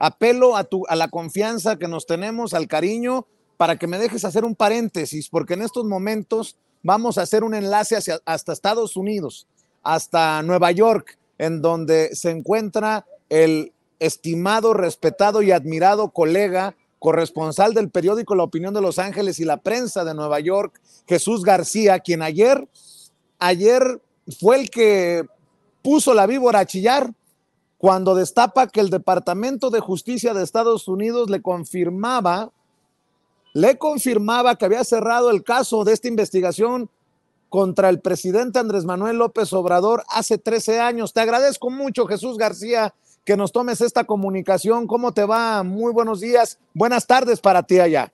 apelo a, tu, a la confianza que nos tenemos, al cariño, para que me dejes hacer un paréntesis, porque en estos momentos vamos a hacer un enlace hacia, hasta Estados Unidos, hasta Nueva York, en donde se encuentra el estimado, respetado y admirado colega, corresponsal del periódico La Opinión de Los Ángeles y la prensa de Nueva York, Jesús García, quien ayer, ayer fue el que puso la víbora a chillar cuando destapa que el Departamento de Justicia de Estados Unidos le confirmaba, le confirmaba que había cerrado el caso de esta investigación contra el presidente Andrés Manuel López Obrador hace 13 años. Te agradezco mucho, Jesús García, que nos tomes esta comunicación. ¿Cómo te va? Muy buenos días. Buenas tardes para ti allá.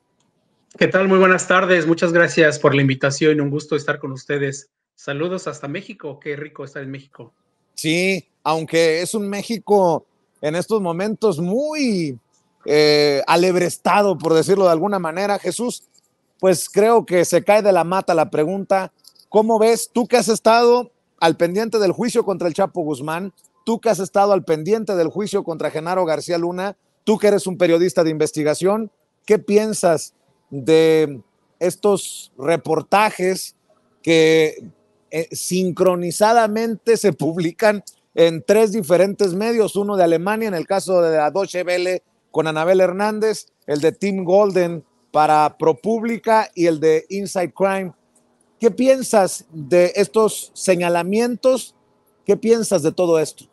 ¿Qué tal? Muy buenas tardes. Muchas gracias por la invitación. Un gusto estar con ustedes. Saludos hasta México. Qué rico estar en México. Sí, aunque es un México en estos momentos muy eh, alebrestado, por decirlo de alguna manera, Jesús, pues creo que se cae de la mata la pregunta, ¿cómo ves tú que has estado al pendiente del juicio contra el Chapo Guzmán? Tú que has estado al pendiente del juicio contra Genaro García Luna, tú que eres un periodista de investigación, ¿qué piensas de estos reportajes que eh, sincronizadamente se publican en tres diferentes medios, uno de Alemania, en el caso de la Deutsche con Anabel Hernández, el de Tim Golden para ProPublica y el de Inside Crime. ¿Qué piensas de estos señalamientos? ¿Qué piensas de todo esto?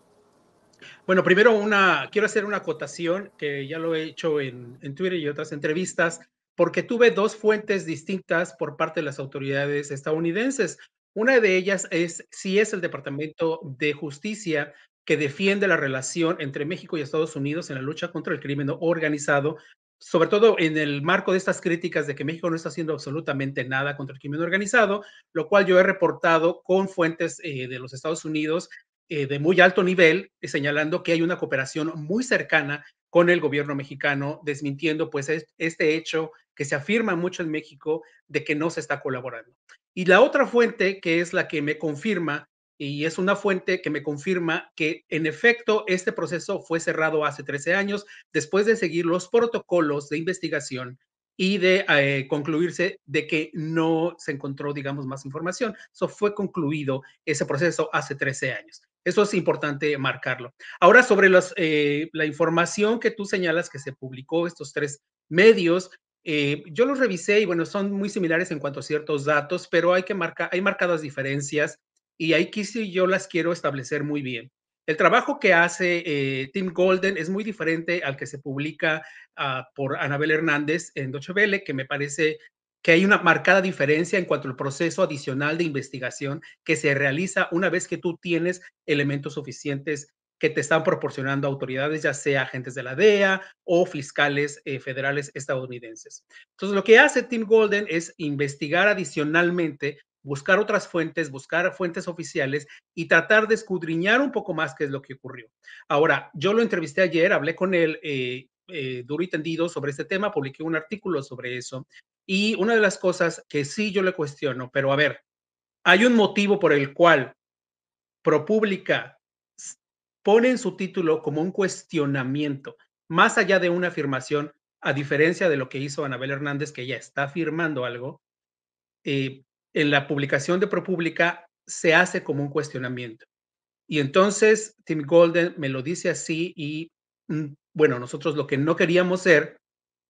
Bueno, primero una, quiero hacer una acotación que ya lo he hecho en, en Twitter y otras entrevistas, porque tuve dos fuentes distintas por parte de las autoridades estadounidenses. Una de ellas es si es el Departamento de Justicia que defiende la relación entre México y Estados Unidos en la lucha contra el crimen organizado, sobre todo en el marco de estas críticas de que México no está haciendo absolutamente nada contra el crimen organizado, lo cual yo he reportado con fuentes eh, de los Estados Unidos eh, de muy alto nivel, eh, señalando que hay una cooperación muy cercana con el gobierno mexicano, desmintiendo pues este hecho que se afirma mucho en México de que no se está colaborando. Y la otra fuente que es la que me confirma, y es una fuente que me confirma que en efecto este proceso fue cerrado hace 13 años después de seguir los protocolos de investigación y de eh, concluirse de que no se encontró, digamos, más información. Eso fue concluido ese proceso hace 13 años. Eso es importante marcarlo. Ahora, sobre eh, la información que tú señalas que se publicó, estos tres medios, eh, yo los revisé y bueno, son muy similares en cuanto a ciertos datos, pero hay que marcar, hay marcadas diferencias y ahí sí yo las quiero establecer muy bien. El trabajo que hace eh, Tim Golden es muy diferente al que se publica ah, por Anabel Hernández en Dochevele, que me parece que hay una marcada diferencia en cuanto al proceso adicional de investigación que se realiza una vez que tú tienes elementos suficientes que te están proporcionando autoridades, ya sea agentes de la DEA o fiscales eh, federales estadounidenses. Entonces, lo que hace Tim Golden es investigar adicionalmente, buscar otras fuentes, buscar fuentes oficiales y tratar de escudriñar un poco más qué es lo que ocurrió. Ahora, yo lo entrevisté ayer, hablé con él eh, eh, duro y tendido sobre este tema, publiqué un artículo sobre eso y una de las cosas que sí yo le cuestiono, pero a ver, hay un motivo por el cual ProPublica pone en su título como un cuestionamiento, más allá de una afirmación, a diferencia de lo que hizo Anabel Hernández, que ya está afirmando algo, eh, en la publicación de ProPublica se hace como un cuestionamiento. Y entonces Tim Golden me lo dice así y mm, bueno, nosotros lo que no queríamos ser,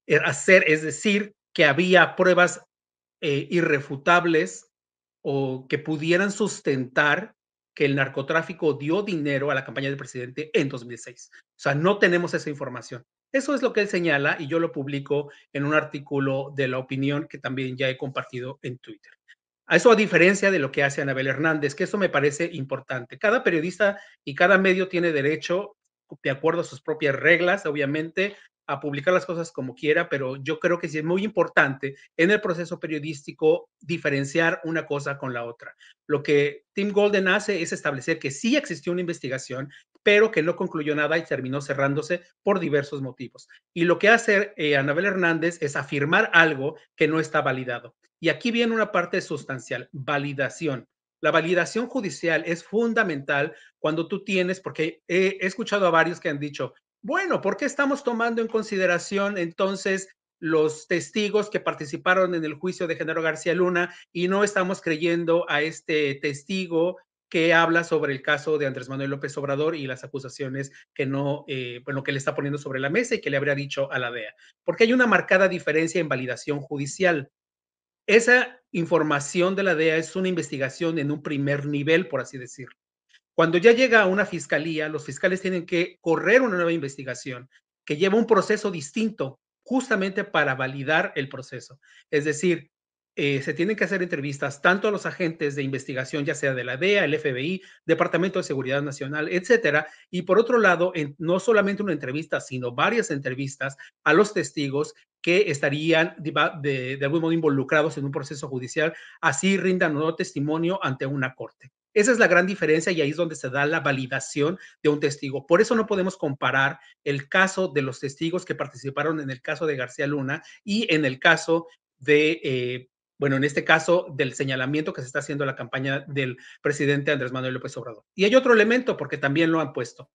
eh, hacer es decir que había pruebas eh, irrefutables o que pudieran sustentar que el narcotráfico dio dinero a la campaña del presidente en 2006. O sea, no tenemos esa información. Eso es lo que él señala y yo lo publico en un artículo de la opinión que también ya he compartido en Twitter. A Eso a diferencia de lo que hace Anabel Hernández, que eso me parece importante. Cada periodista y cada medio tiene derecho, de acuerdo a sus propias reglas, obviamente, a publicar las cosas como quiera, pero yo creo que sí es muy importante en el proceso periodístico diferenciar una cosa con la otra. Lo que Tim Golden hace es establecer que sí existió una investigación, pero que no concluyó nada y terminó cerrándose por diversos motivos. Y lo que hace eh, Anabel Hernández es afirmar algo que no está validado. Y aquí viene una parte sustancial, validación. La validación judicial es fundamental cuando tú tienes, porque he, escuchado a varios que han dicho, bueno, ¿por qué estamos tomando en consideración entonces los testigos que participaron en el juicio de Genaro García Luna y no estamos creyendo a este testigo que habla sobre el caso de Andrés Manuel López Obrador y las acusaciones que no, eh, bueno, que le está poniendo sobre la mesa y que le habría dicho a la DEA. Porque hay una marcada diferencia en validación judicial. Esa información de la DEA es una investigación en un primer nivel, por así decirlo. Cuando ya llega a una fiscalía, los fiscales tienen que correr una nueva investigación que lleva un proceso distinto justamente para validar el proceso. Es decir, eh, se tienen que hacer entrevistas tanto a los agentes de investigación, ya sea de la DEA, el FBI, Departamento de Seguridad Nacional, etcétera. Y por otro lado, no solamente una entrevista, sino varias entrevistas a los testigos que estarían de, algún modo involucrados en un proceso judicial, así rindan no testimonio ante una corte. Esa es la gran diferencia y ahí es donde se da la validación de un testigo. Por eso no podemos comparar el caso de los testigos que participaron en el caso de García Luna y en el caso de eh, bueno, en este caso del señalamiento que se está haciendo a la campaña del presidente Andrés Manuel López Obrador. Y hay otro elemento, porque también lo han puesto.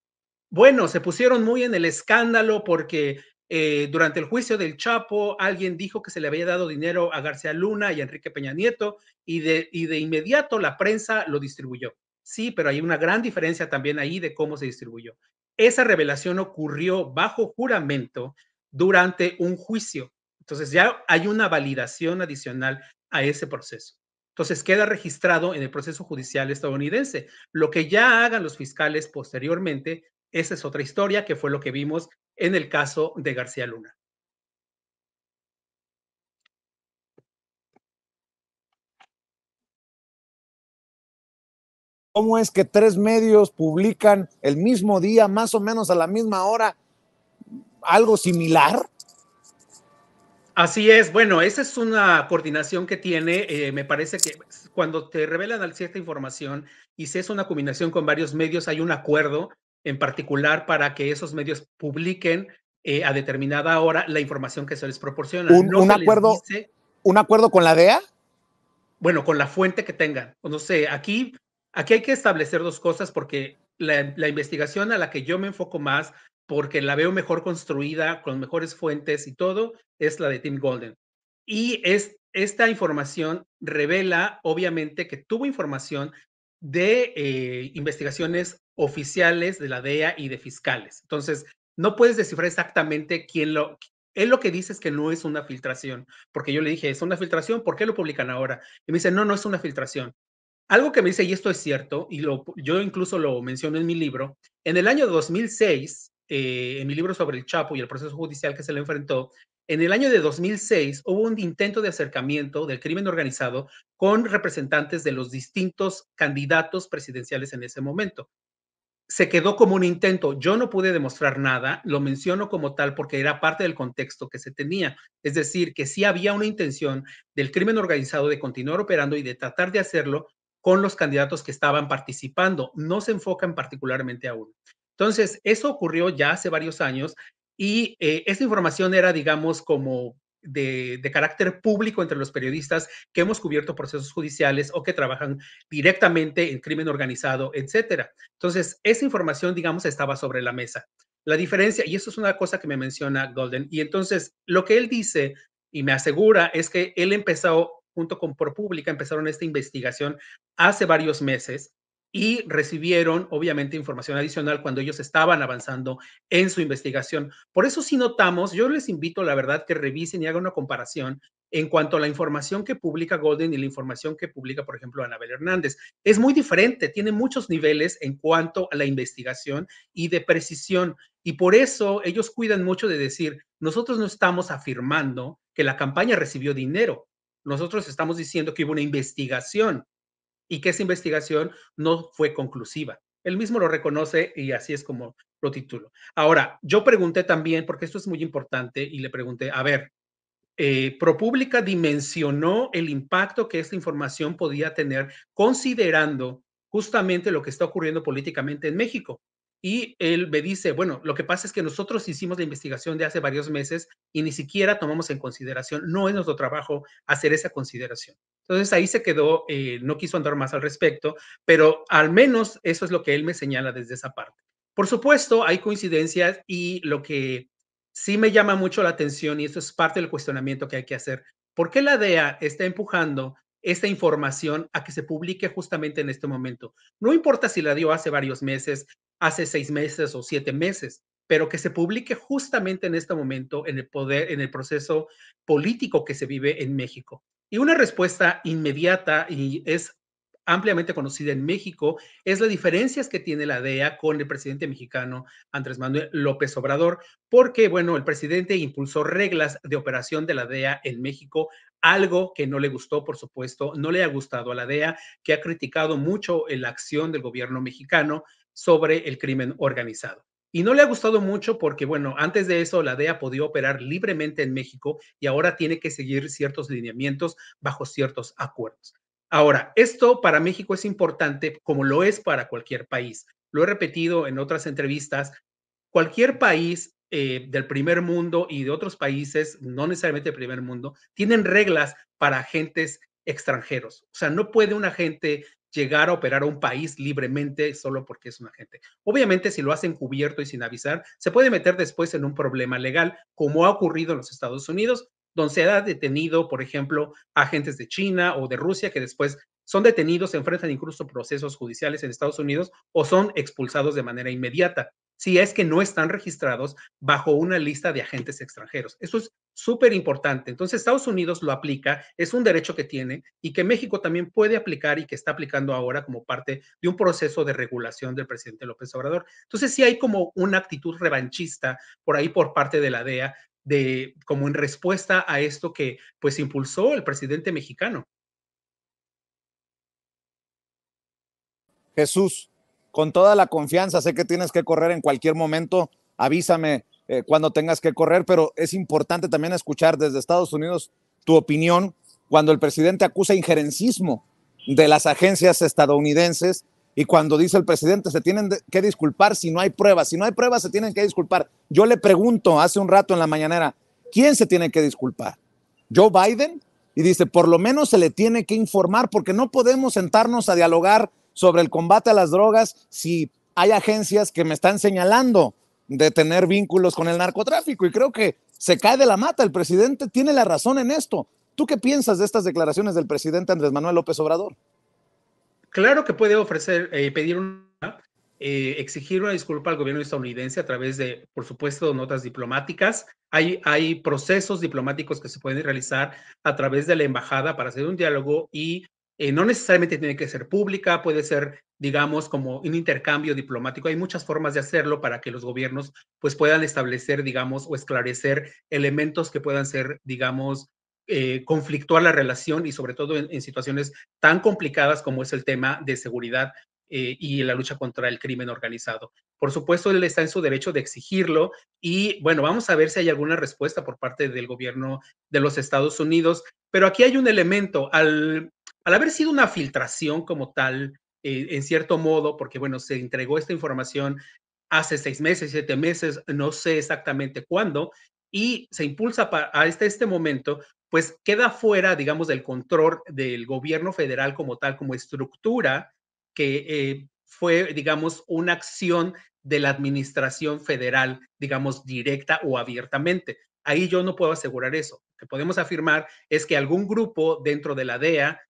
Bueno, se pusieron muy en el escándalo porque eh, durante el juicio del Chapo, alguien dijo que se le había dado dinero a García Luna y a Enrique Peña Nieto y de, y de inmediato la prensa lo distribuyó. Sí, pero hay una gran diferencia también ahí de cómo se distribuyó. Esa revelación ocurrió bajo juramento durante un juicio. Entonces ya hay una validación adicional a ese proceso. Entonces queda registrado en el proceso judicial estadounidense. Lo que ya hagan los fiscales posteriormente, esa es otra historia que fue lo que vimos en el caso de García Luna. ¿Cómo es que tres medios publican el mismo día, más o menos a la misma hora, algo similar? Así es, bueno, esa es una coordinación que tiene, eh, me parece que cuando te revelan cierta información y si es una combinación con varios medios, hay un acuerdo en particular para que esos medios publiquen eh, a determinada hora la información que se les proporciona. ¿Un, acuerdo, ¿Un acuerdo con la DEA? Bueno, con la fuente que tengan. No sé, aquí, aquí hay que establecer dos cosas porque la investigación a la que yo me enfoco más porque la veo mejor construida, con mejores fuentes y todo, es la de Tim Golden. Y es, esta información revela, obviamente, que tuvo información de eh, investigaciones oficiales de la DEA y de fiscales. Entonces, no puedes descifrar exactamente quién lo... Él lo que dice es que no es una filtración, porque yo le dije, es una filtración, ¿por qué lo publican ahora? Y me dice, no, no es una filtración. Algo que me dice, y esto es cierto, y lo, yo incluso lo menciono en mi libro, en el año 2006, eh, en mi libro sobre el Chapo y el proceso judicial que se le enfrentó, en el año de 2006 hubo un intento de acercamiento del crimen organizado con representantes de los distintos candidatos presidenciales en ese momento. Se quedó como un intento. Yo no pude demostrar nada, lo menciono como tal porque era parte del contexto que se tenía. Es decir, que sí había una intención del crimen organizado de continuar operando y de tratar de hacerlo con los candidatos que estaban participando. No se enfocan particularmente a uno. Entonces, eso ocurrió ya hace varios años y eh, esa información era, digamos, como de, carácter público entre los periodistas que hemos cubierto procesos judiciales o que trabajan directamente en crimen organizado, etcétera. Entonces, esa información, digamos, estaba sobre la mesa. La diferencia, y eso es una cosa que me menciona Golden, y entonces lo que él dice y me asegura es que él empezó junto con ProPublica, empezaron esta investigación hace varios meses y recibieron, obviamente, información adicional cuando ellos estaban avanzando en su investigación. Por eso si notamos, yo les invito, la verdad, que revisen y hagan una comparación en cuanto a la información que publica Golden y la información que publica, por ejemplo, Anabel Hernández. Es muy diferente, tiene muchos niveles en cuanto a la investigación y de precisión. Y por eso ellos cuidan mucho de decir, nosotros no estamos afirmando que la campaña recibió dinero. Nosotros estamos diciendo que hubo una investigación y que esa investigación no fue conclusiva. Él mismo lo reconoce y así es como lo titulo. Ahora, yo pregunté también, porque esto es muy importante, y le pregunté, a ver, eh, ¿Propública dimensionó el impacto que esta información podía tener considerando justamente lo que está ocurriendo políticamente en México. Y él me dice, bueno, lo que pasa es que nosotros hicimos la investigación de hace varios meses y ni siquiera tomamos en consideración, no es nuestro trabajo hacer esa consideración. Entonces ahí se quedó, eh, no quiso andar más al respecto, pero al menos eso es lo que él me señala desde esa parte. Por supuesto, hay coincidencias y lo que sí me llama mucho la atención, y eso es parte del cuestionamiento que hay que hacer, ¿por qué la DEA está empujando esta información a que se publique justamente en este momento. No importa si la dio hace varios meses, hace seis meses o siete meses, pero que se publique justamente en este momento en el poder, en el proceso político que se vive en México. Y una respuesta inmediata y es ampliamente conocida en México es las diferencias que tiene la DEA con el presidente mexicano Andrés Manuel López Obrador, porque, bueno, el presidente impulsó reglas de operación de la DEA en México algo que no le gustó, por supuesto, no le ha gustado a la DEA, que ha criticado mucho la acción del gobierno mexicano sobre el crimen organizado. Y no le ha gustado mucho porque, bueno, antes de eso la DEA podía operar libremente en México y ahora tiene que seguir ciertos lineamientos bajo ciertos acuerdos. Ahora, esto para México es importante como lo es para cualquier país. Lo he repetido en otras entrevistas. Cualquier país eh, del primer mundo y de otros países, no necesariamente del primer mundo, tienen reglas para agentes extranjeros. O sea, no puede un agente llegar a operar a un país libremente solo porque es un agente. Obviamente, si lo hacen cubierto y sin avisar, se puede meter después en un problema legal, como ha ocurrido en los Estados Unidos, donde se ha detenido, por ejemplo, agentes de China o de Rusia que después son detenidos, se enfrentan incluso procesos judiciales en Estados Unidos o son expulsados de manera inmediata, si es que no están registrados bajo una lista de agentes extranjeros. Eso es súper importante. Entonces, Estados Unidos lo aplica, es un derecho que tiene y que México también puede aplicar y que está aplicando ahora como parte de un proceso de regulación del presidente López Obrador. Entonces, sí hay como una actitud revanchista por ahí por parte de la DEA de como en respuesta a esto que pues impulsó el presidente mexicano. Jesús, con toda la confianza, sé que tienes que correr en cualquier momento, avísame eh, cuando tengas que correr, pero es importante también escuchar desde Estados Unidos tu opinión cuando el presidente acusa injerencismo de las agencias estadounidenses y cuando dice el presidente se tienen que disculpar si no hay pruebas, si no hay pruebas se tienen que disculpar. Yo le pregunto hace un rato en la mañanera, ¿quién se tiene que disculpar? ¿Joe Biden? Y dice, por lo menos se le tiene que informar porque no podemos sentarnos a dialogar sobre el combate a las drogas si hay agencias que me están señalando de tener vínculos con el narcotráfico? Y creo que se cae de la mata. El presidente tiene la razón en esto. ¿Tú qué piensas de estas declaraciones del presidente Andrés Manuel López Obrador? Claro que puede ofrecer, y eh, pedir una, eh, exigir una disculpa al gobierno estadounidense a través de, por supuesto, notas diplomáticas. Hay, hay procesos diplomáticos que se pueden realizar a través de la embajada para hacer un diálogo y eh, no necesariamente tiene que ser pública, puede ser, digamos, como un intercambio diplomático. Hay muchas formas de hacerlo para que los gobiernos pues, puedan establecer, digamos, o esclarecer elementos que puedan ser, digamos, eh, conflictuar la relación y sobre todo en, situaciones tan complicadas como es el tema de seguridad eh, y la lucha contra el crimen organizado. Por supuesto, él está en su derecho de exigirlo y bueno, vamos a ver si hay alguna respuesta por parte del gobierno de los Estados Unidos, pero aquí hay un elemento, al al haber sido una filtración como tal, eh, en cierto modo, porque bueno, se entregó esta información hace seis meses, siete meses, no sé exactamente cuándo, y se impulsa hasta este, este, momento, pues queda fuera, digamos, del control del gobierno federal como tal, como estructura que eh, fue, digamos, una acción de la administración federal, digamos, directa o abiertamente. Ahí yo no puedo asegurar eso. Lo que podemos afirmar es que algún grupo dentro de la DEA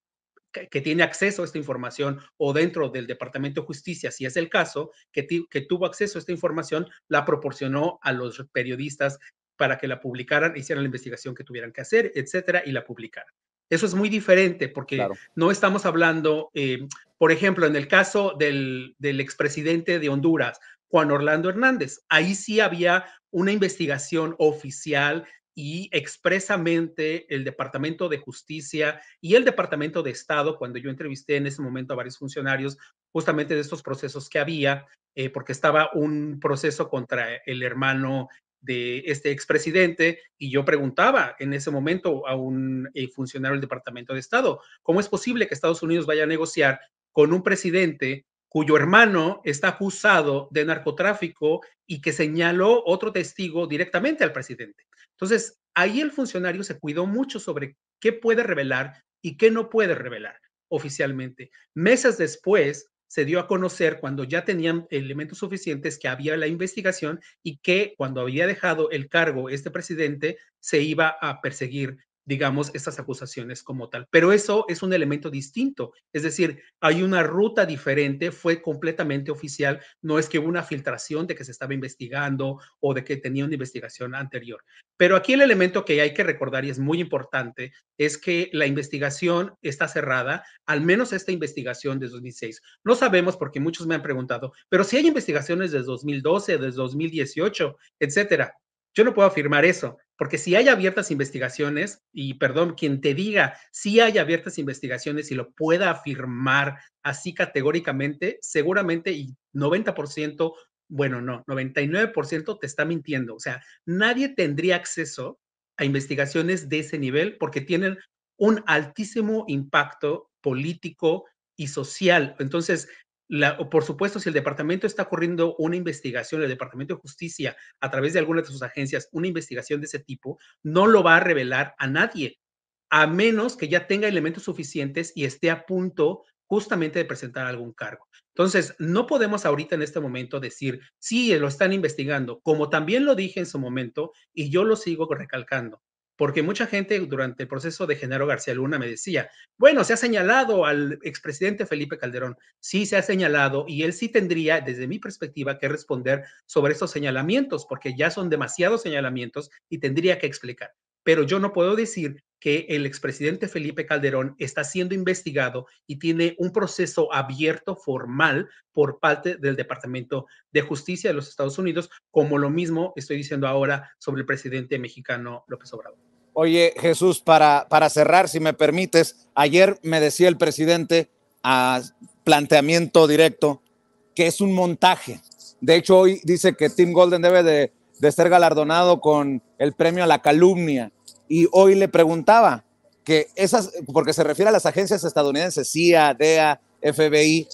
que tiene acceso a esta información o dentro del Departamento de Justicia, si es el caso, que, que tuvo acceso a esta información, la proporcionó a los periodistas para que la publicaran, hicieran la investigación que tuvieran que hacer, etcétera, y la publicaran. Eso es muy diferente porque no estamos hablando, eh, por ejemplo, en el caso del, del expresidente de Honduras, Juan Orlando Hernández, ahí sí había una investigación oficial y expresamente el Departamento de Justicia y el Departamento de Estado, cuando yo entrevisté en ese momento a varios funcionarios justamente de estos procesos que había, eh, porque estaba un proceso contra el hermano de este expresidente y yo preguntaba en ese momento a un eh, funcionario del Departamento de Estado, ¿cómo es posible que Estados Unidos vaya a negociar con un presidente cuyo hermano está acusado de narcotráfico y que señaló otro testigo directamente al presidente. Entonces, ahí el funcionario se cuidó mucho sobre qué puede revelar y qué no puede revelar oficialmente. Meses después se dio a conocer cuando ya tenían elementos suficientes que había la investigación y que cuando había dejado el cargo este presidente se iba a perseguir digamos, estas acusaciones como tal. Pero eso es un elemento distinto, es decir, hay una ruta diferente, fue completamente oficial, no es que hubo una filtración de que se estaba investigando o de que tenía una investigación anterior. Pero aquí el elemento que hay que recordar y es muy importante es que la investigación está cerrada, al menos esta investigación de 2006. No sabemos porque muchos me han preguntado, pero si hay investigaciones de 2012, desde 2018, etcétera. Yo no puedo afirmar eso. Porque si hay abiertas investigaciones, y perdón, quien te diga si hay abiertas investigaciones y lo pueda afirmar así categóricamente, seguramente y 90%, bueno, no, 99% te está mintiendo. O sea, nadie tendría acceso a investigaciones de ese nivel porque tienen un altísimo impacto político y social. Entonces, por supuesto, si el departamento está corriendo una investigación, el departamento de justicia, a través de alguna de sus agencias, una investigación de ese tipo, no lo va a revelar a nadie, a menos que ya tenga elementos suficientes y esté a punto justamente de presentar algún cargo. Entonces, no podemos ahorita en este momento decir, sí, lo están investigando, como también lo dije en su momento y yo lo sigo recalcando porque mucha gente durante el proceso de Genaro García Luna me decía, bueno, se ha señalado al expresidente Felipe Calderón, sí se ha señalado y él sí tendría, desde mi perspectiva, que responder sobre esos señalamientos, porque ya son demasiados señalamientos y tendría que explicar. Pero yo no puedo decir que el expresidente Felipe Calderón está siendo investigado y tiene un proceso abierto formal por parte del Departamento de Justicia de los Estados Unidos, como lo mismo estoy diciendo ahora sobre el presidente mexicano López Obrador. Oye, Jesús, para, para cerrar, si me permites, ayer me decía el presidente a planteamiento directo que es un montaje. De hecho, hoy dice que Tim Golden debe de ser galardonado con el premio a la calumnia y hoy le preguntaba que esas, porque se refiere a las agencias estadounidenses, CIA, DEA, FBI,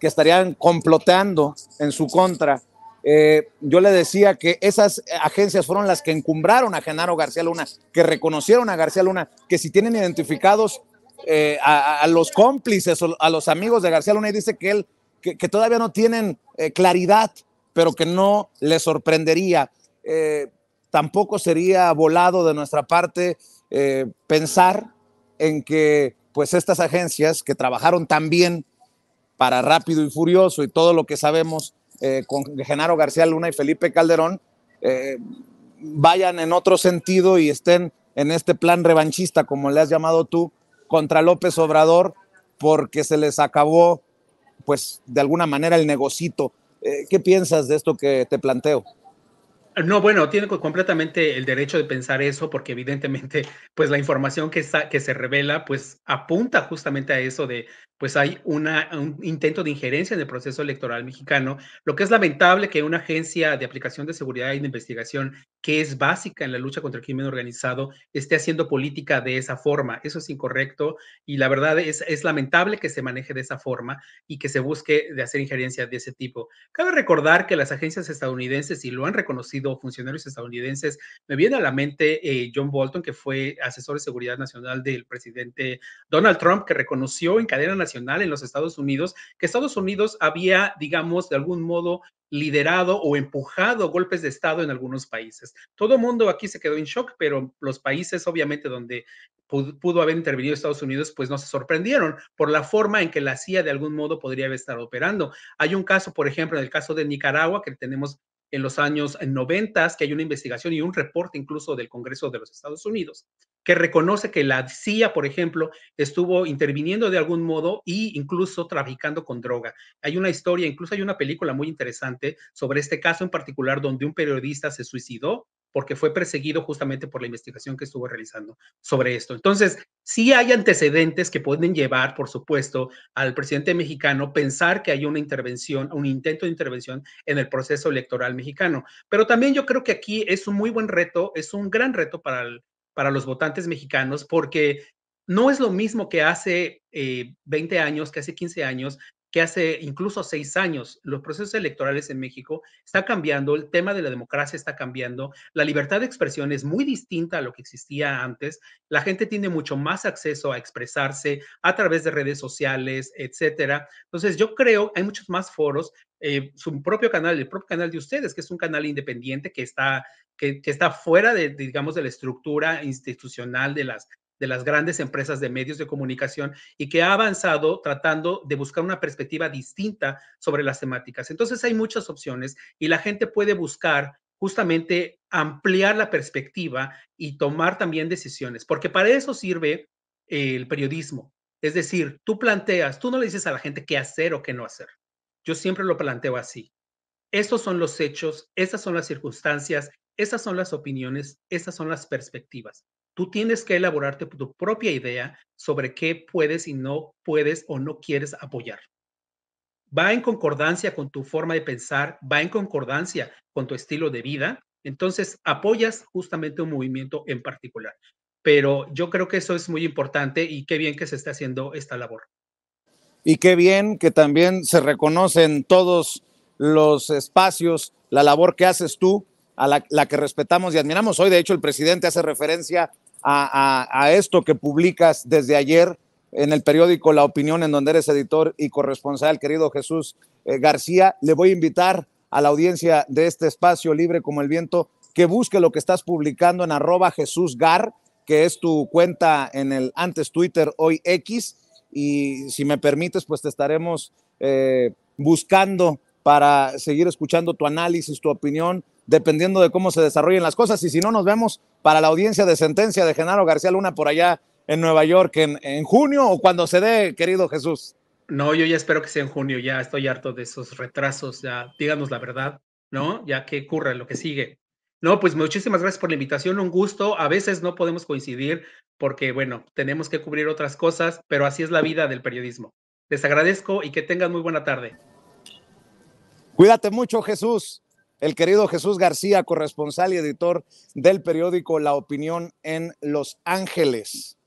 que estarían complotando en su contra. Eh, yo le decía que esas agencias fueron las que encumbraron a Genaro García Luna, que reconocieron a García Luna, que si tienen identificados eh, a, los cómplices, a los amigos de García Luna, y dice que él, que, todavía no tienen eh, claridad, pero que no le sorprendería tampoco sería volado de nuestra parte eh, pensar en que pues estas agencias que trabajaron tan bien para Rápido y Furioso y todo lo que sabemos eh, con Genaro García Luna y Felipe Calderón, eh, vayan en otro sentido y estén en este plan revanchista, como le has llamado tú, contra López Obrador, porque se les acabó, pues, de alguna manera el negocito. ¿Qué piensas de esto que te planteo? No, bueno, tiene completamente el derecho de pensar eso porque evidentemente, pues la información que, que se revela, pues apunta justamente a eso de pues hay una, un intento de injerencia en el proceso electoral mexicano, lo que es lamentable que una agencia de aplicación de seguridad y de investigación que es básica en la lucha contra el crimen organizado esté haciendo política de esa forma. Eso es incorrecto y la verdad es, es lamentable que se maneje de esa forma y que se busque de hacer injerencia de ese tipo. Cabe recordar que las agencias estadounidenses, y lo han reconocido funcionarios estadounidenses, me viene a la mente eh, John Bolton, que fue asesor de seguridad nacional del presidente Donald Trump, que reconoció en cadena nacional en los Estados Unidos, que Estados Unidos había, digamos, de algún modo liderado o empujado golpes de Estado en algunos países. Todo mundo aquí se quedó en shock, pero los países obviamente donde pudo haber intervenido Estados Unidos, pues no se sorprendieron por la forma en que la CIA de algún modo podría haber estado operando. Hay un caso, por ejemplo, en el caso de Nicaragua, que tenemos en los años 90, que hay una investigación y un reporte incluso del Congreso de los Estados Unidos, que reconoce que la CIA, por ejemplo, estuvo interviniendo de algún modo e incluso traficando con droga. Hay una historia, incluso hay una película muy interesante sobre este caso en particular donde un periodista se suicidó porque fue perseguido justamente por la investigación que estuvo realizando sobre esto. Entonces, sí hay antecedentes que pueden llevar, por supuesto, al presidente mexicano pensar que hay una intervención, un intento de intervención en el proceso electoral mexicano. Pero también yo creo que aquí es un muy buen reto, es un gran reto para, los votantes mexicanos, porque no es lo mismo que hace 20 eh, años, que hace 15 años, que hace incluso seis años. Los procesos electorales en México está cambiando, el tema de la democracia está cambiando, la libertad de expresión es muy distinta a lo que existía antes, la gente tiene mucho más acceso a expresarse a través de redes sociales, etcétera. Entonces yo creo, hay muchos más foros, eh, su propio canal, el propio canal de ustedes, que es un canal independiente que está, que, está fuera de, de, digamos, de la estructura institucional de las de las grandes empresas de medios de comunicación y que ha avanzado tratando de buscar una perspectiva distinta sobre las temáticas. Entonces hay muchas opciones y la gente puede buscar justamente ampliar la perspectiva y tomar también decisiones, porque para eso sirve el periodismo. Es decir, tú planteas, tú no le dices a la gente qué hacer o qué no hacer. Yo siempre lo planteo así. Estos son los hechos, estas son las circunstancias, estas son las opiniones, estas son las perspectivas. Tú tienes que elaborarte tu propia idea sobre qué puedes y no puedes o no quieres apoyar. Va en concordancia con tu forma de pensar, va en concordancia con tu estilo de vida. Entonces, apoyas justamente un movimiento en particular. Pero yo creo que eso es muy importante y qué bien que se está haciendo esta labor. Y qué bien que también se reconocen todos los espacios, la labor que haces tú, a la, la, que respetamos y admiramos. Hoy, de hecho, el presidente hace referencia a, esto que publicas desde ayer en el periódico La Opinión, en donde eres editor y corresponsal, querido Jesús eh, García. Le voy a invitar a la audiencia de este espacio libre como el viento que busque lo que estás publicando en arroba Jesús Gar, que es tu cuenta en el antes Twitter, hoy X. Y si me permites, pues te estaremos eh, buscando para seguir escuchando tu análisis, tu opinión dependiendo de cómo se desarrollen las cosas. Y si no, nos vemos para la audiencia de sentencia de Genaro García Luna por allá en Nueva York en, en junio o cuando se dé, querido Jesús. No, yo ya espero que sea en junio, ya estoy harto de esos retrasos, ya díganos la verdad, ¿no? Ya que ocurre lo que sigue. No, pues muchísimas gracias por la invitación, un gusto. A veces no podemos coincidir porque, bueno, tenemos que cubrir otras cosas, pero así es la vida del periodismo. Les agradezco y que tengan muy buena tarde. Cuídate mucho, Jesús el querido Jesús García, corresponsal y editor del periódico La Opinión en Los Ángeles.